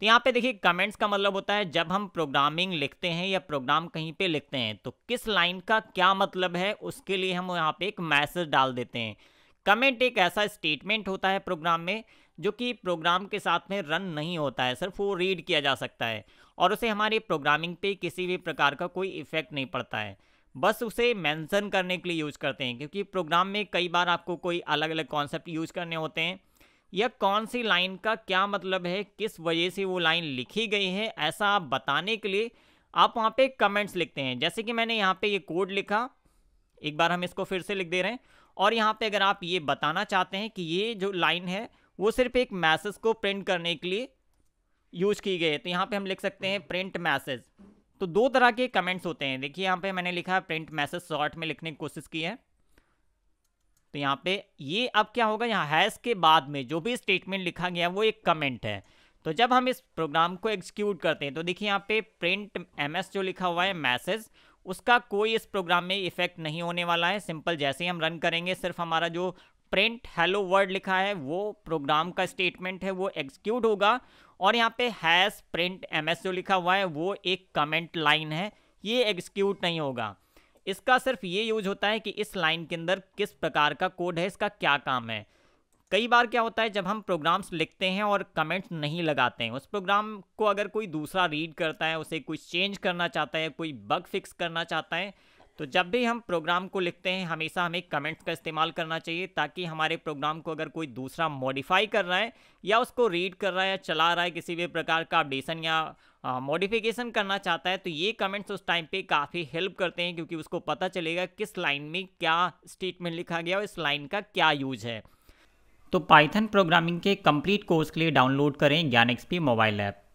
तो यहाँ पे देखिए कमेंट्स का मतलब होता है जब हम प्रोग्रामिंग लिखते हैं या प्रोग्राम कहीं पे लिखते हैं तो किस लाइन का क्या मतलब है उसके लिए हम यहाँ पे एक मैसेज डाल देते हैं कमेंट एक ऐसा स्टेटमेंट होता है प्रोग्राम में जो कि प्रोग्राम के साथ में रन नहीं होता है सिर्फ वो रीड किया जा सकता है और उसे हमारे प्रोग्रामिंग पे किसी भी प्रकार का कोई इफेक्ट नहीं पड़ता है बस उसे मेंशन करने के लिए यूज़ करते हैं क्योंकि प्रोग्राम में कई बार आपको कोई अलग अलग कॉन्सेप्ट यूज़ करने होते हैं या कौन सी लाइन का क्या मतलब है किस वजह से वो लाइन लिखी गई है ऐसा आप बताने के लिए आप वहाँ पे कमेंट्स लिखते हैं जैसे कि मैंने यहाँ पे ये कोड लिखा एक बार हम इसको फिर से लिख दे रहे हैं और यहाँ पे अगर आप ये बताना चाहते हैं कि ये जो लाइन है वो सिर्फ एक मैसेज को प्रिंट करने के लिए यूज की गई है तो यहाँ पे हम लिख सकते हैं प्रिंट मैसेज तो दो तरह के कमेंट्स होते हैं देखिए यहाँ पे मैंने लिखा है प्रिंट मैसेज शॉर्ट में लिखने की कोशिश की है तो यहाँ पे ये अब क्या होगा यहाँ हैश के बाद में जो भी स्टेटमेंट लिखा गया वो एक कमेंट है तो जब हम इस प्रोग्राम को एग्जीक्यूट करते हैं तो देखिए यहाँ पे प्रिंट एम जो लिखा हुआ है मैसेज उसका कोई इस प्रोग्राम में इफेक्ट नहीं होने वाला है सिंपल जैसे ही हम रन करेंगे सिर्फ हमारा जो प्रिंट हेलो वर्ड लिखा है वो प्रोग्राम का स्टेटमेंट है वो एग्जीक्यूट होगा और यहाँ पे हैश प्रिंट एम जो लिखा हुआ है वो एक कमेंट लाइन है ये एग्जीक्यूट नहीं होगा इसका सिर्फ ये यूज होता है कि इस लाइन के अंदर किस प्रकार का कोड है इसका क्या काम है कई बार क्या होता है जब हम प्रोग्राम्स लिखते हैं और कमेंट्स नहीं लगाते हैं उस प्रोग्राम को अगर कोई दूसरा रीड करता है उसे कुछ चेंज करना चाहता है कोई बग फिक्स करना चाहता है तो जब भी हम प्रोग्राम को लिखते हैं हमेशा हमें कमेंट्स का इस्तेमाल करना चाहिए ताकि हमारे प्रोग्राम को अगर कोई दूसरा मॉडिफाई कर रहा है या उसको रीड कर रहा है या चला रहा है किसी भी प्रकार का अपडेशन या मॉडिफिकेशन करना चाहता है तो ये कमेंट्स उस टाइम पे काफ़ी हेल्प करते हैं क्योंकि उसको पता चलेगा किस लाइन में क्या स्टेटमेंट लिखा गया और इस लाइन का क्या यूज है तो पाइथन प्रोग्रामिंग के कम्प्लीट कोर्स के लिए डाउनलोड करें ज्ञान एक्सपी मोबाइल ऐप